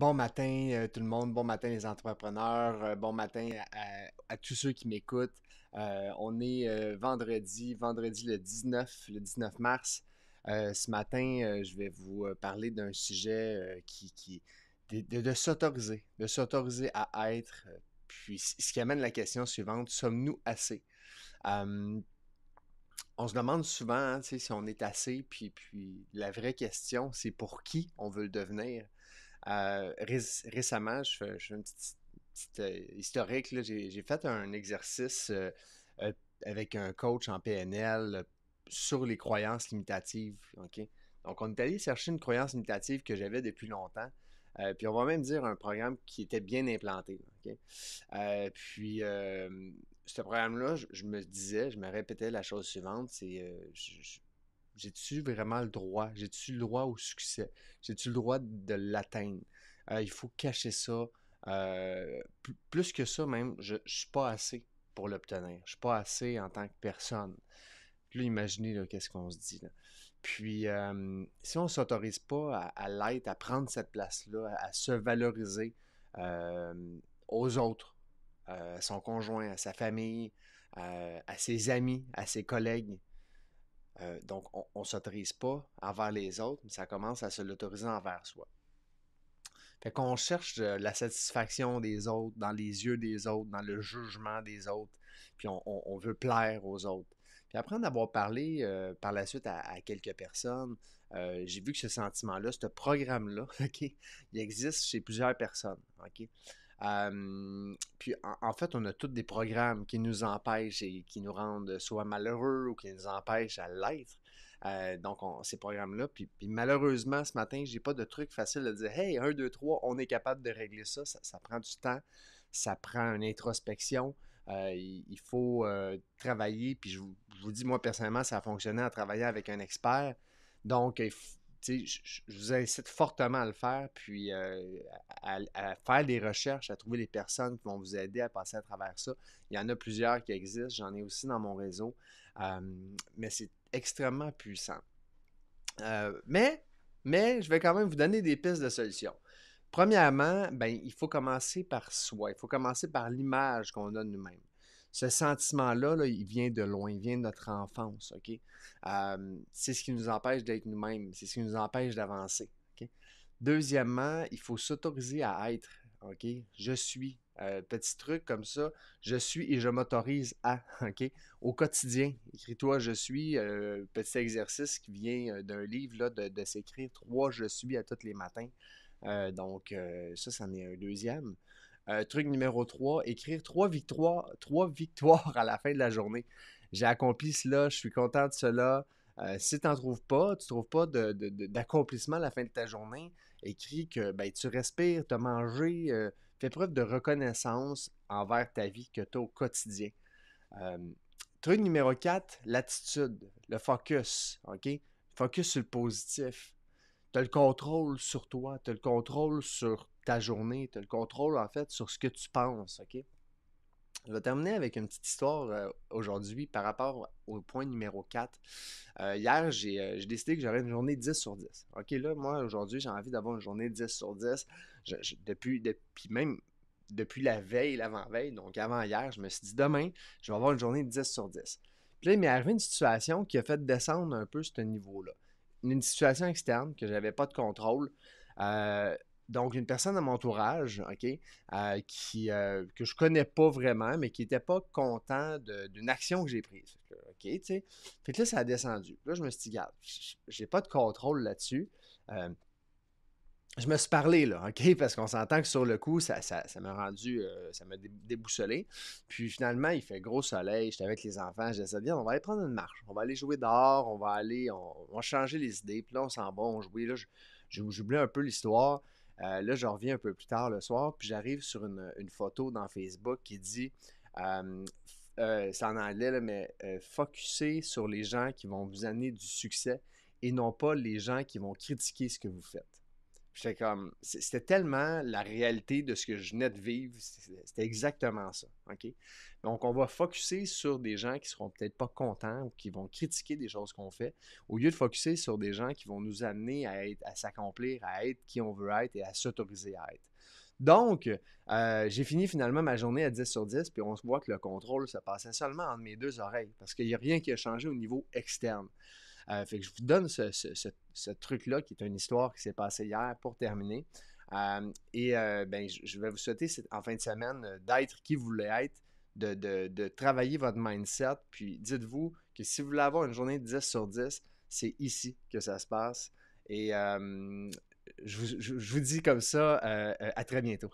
Bon matin euh, tout le monde, bon matin les entrepreneurs, euh, bon matin à, tous ceux qui m'écoutent. Euh, on est vendredi, vendredi le 19, le 19 mars. ce matin, je vais vous parler d'un sujet qui, qui, de, s'autoriser, de, s'autoriser à être. Puis ce qui amène la question suivante, sommes-nous assez? on se demande souvent hein, si on est assez, puis, puis la vraie question, c'est pour qui on veut le devenir. Euh, récemment, je fais, une petite, euh, historique. J'ai fait un exercice euh, avec un coach en PNL sur les croyances limitatives. ok Donc, on est allé chercher une croyance limitative que j'avais depuis longtemps. puis on va même dire un programme qui était bien implanté. puis ce programme-là, je, me disais, je me répétais la chose suivante, c'est j'ai-tu vraiment le droit? J'ai-tu le droit au succès? J'ai-tu le droit de l'atteindre? Euh, il faut cacher ça. Euh, plus que ça, même, je ne suis pas assez pour l'obtenir. Je ne suis pas assez en tant que personne. là, imaginez qu'est-ce qu'on se dit. Puis, euh, si on ne s'autorise pas à, l'être, à prendre cette place-là, à, se valoriser aux autres, à son conjoint, à sa famille, à ses amis, à ses collègues, euh, donc, on ne s'autorise pas envers les autres, mais ça commence à se l'autoriser envers soi. Fait qu'on cherche euh, la satisfaction des autres, dans les yeux des autres, dans le jugement des autres, puis on, veut plaire aux autres. Puis après en avoir parlé euh, par la suite à, quelques personnes, j'ai vu que ce sentiment-là, ce programme-là, il existe chez plusieurs personnes. Euh, puis en, fait, on a tous des programmes qui nous empêchent et qui nous rendent soit malheureux ou qui nous empêchent à l'être. Euh, donc, ces programmes-là. Puis, malheureusement, ce matin, j'ai pas de truc facile à dire Hey, 1, 2, 3, on est capable de régler ça. Ça, prend du temps, ça prend une introspection. Euh, il, faut travailler. Puis je vous, dis, moi, personnellement, ça a fonctionné à travailler avec un expert. Donc, il faut je, vous incite fortement à le faire, puis euh, à, faire des recherches, à trouver des personnes qui vont vous aider à passer à travers ça. Il y en a plusieurs qui existent, j'en ai aussi dans mon réseau, mais c'est extrêmement puissant. Euh, mais, mais je vais quand même vous donner des pistes de solutions. Premièrement, ben, il faut commencer par soi, il faut commencer par l'image qu'on a de nous-mêmes ce sentiment-là, il vient de loin, il vient de notre enfance, OK? c'est ce qui nous empêche d'être nous-mêmes, c'est ce qui nous empêche d'avancer, OK? Deuxièmement, il faut s'autoriser à être, OK? Je suis. Euh, petit truc comme ça, je suis et je m'autorise à, OK? Au quotidien, écris-toi je suis, euh, petit exercice qui vient euh, d'un livre, là, de, s'écrire trois je suis à tous les matins. donc, ça, ça, c'en est un deuxième truc numéro 3, écrire trois victoires, victoires à la fin de la journée. J'ai accompli cela, je suis content de cela. Euh, si tu n'en trouves pas, tu ne trouves pas d'accomplissement à la fin de ta journée, écris que ben, tu respires, tu as mangé, euh, fais preuve de reconnaissance envers ta vie que tu as au quotidien. Euh, truc numéro 4, l'attitude, le focus. Focus sur le positif tu as le contrôle sur toi, tu as le contrôle sur ta journée, tu as le contrôle en fait sur ce que tu penses, OK? Je vais terminer avec une petite histoire euh, aujourd'hui par rapport au point numéro 4. Euh, hier, euh, j'ai décidé que j'aurais une journée 10 sur 10. OK, là, moi, aujourd'hui, j'ai envie d'avoir une journée 10 sur 10. depuis, depuis même depuis la veille, l'avant-veille, donc avant hier, je me suis dit demain, je vais avoir une journée 10 sur 10. Puis là, il m'est arrivé une situation qui a fait descendre un peu ce niveau-là une situation externe que j'avais pas de contrôle. Euh, donc, une personne à mon entourage, OK, euh, qui, euh, que je connais pas vraiment, mais qui n'était pas content d'une action que j'ai prise. OK, tu sais. Fait que là, ça a descendu. Là, je me suis dit, garde, j'ai pas de contrôle là-dessus je me suis parlé, là, OK? Parce qu'on s'entend que sur le coup, ça m'a ça, m'a rendu, euh, ça m'a déboussolé. Puis finalement, il fait gros soleil, j'étais avec les enfants, je disais, bien, on va aller prendre une marche, on va aller jouer dehors, on va aller, on, va changer les idées, puis là, on s'en va, on jouait, là, oublié un peu l'histoire. Euh, là, je reviens un peu plus tard le soir, puis j'arrive sur une, photo dans Facebook qui dit, euh, c'est en anglais, mais focussez sur les gens qui vont vous amener du succès et non pas les gens qui vont critiquer ce que vous faites c'était tellement la réalité de ce que je venais de vivre, c'était exactement ça, ok? Donc, on va focuser sur des gens qui seront peut-être pas contents ou qui vont critiquer des choses qu'on fait, au lieu de focuser sur des gens qui vont nous amener à, être, à s'accomplir, à être qui on veut être et à s'autoriser à être. Donc, euh, j'ai fini finalement ma journée à 10 sur 10, puis on se voit que le contrôle ça passait seulement entre mes deux oreilles, parce qu'il n'y a rien qui a changé au niveau externe. Euh, fait que je vous donne ce, truc-là qui est une histoire qui s'est passée hier pour terminer. Euh, et euh, ben, je vais vous souhaiter en fin de semaine d'être qui vous voulez être, de, travailler votre mindset. Puis dites-vous que si vous voulez avoir une journée de 10 sur 10, c'est ici que ça se passe. Et je, vous dis comme ça, à très bientôt.